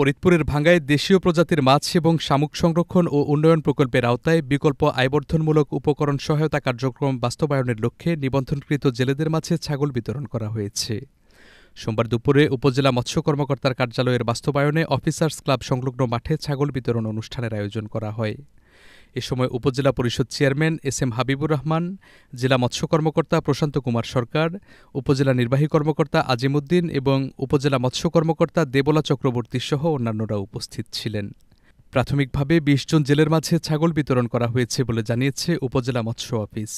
ফরিদপুরের ভাঙ্গায় দেশীয় প্রজাতির মাছ এবং শামুক সংরক্ষণ ও উন্নয়ন প্রকল্পের আওতায় বিকল্প আয়বর্ধনমূলক উপকরণ সহায়তা কার্যক্রম বাস্তবায়নের লক্ষ্যে নিবন্ধনকৃত জেলেদের মাঝে ছাগল বিতরণ করা হয়েছে সোমবার দুপুরে উপজেলা মৎস্য কর্মকর্তার কার্যালয়ের বাস্তবায়নে অফিসার্স ক্লাব সংলগ্ন মাঠে ছাগল বিতরণ অনুষ্ঠানের আয়োজন করা হয় এ সময় উপজেলা পরিষদ chairman S M Habibur Rahman জেলা মৎস্য কর্মকর্তা প্রশান্ত কুমার সরকার উপজেলা নির্বাহী কর্মকর্তা আজিমুদ্দিন এবং উপজেলা মৎস্য কর্মকর্তা দেবলা চক্রবর্তী সহ অন্যান্যরা উপস্থিত ছিলেন প্রাথমিকভাবে বিশ জন জেলের মাঝে ছাগল বিতরণ করা হয়েছে বলে জানিয়েছে উপজেলা মৎস্য অফিস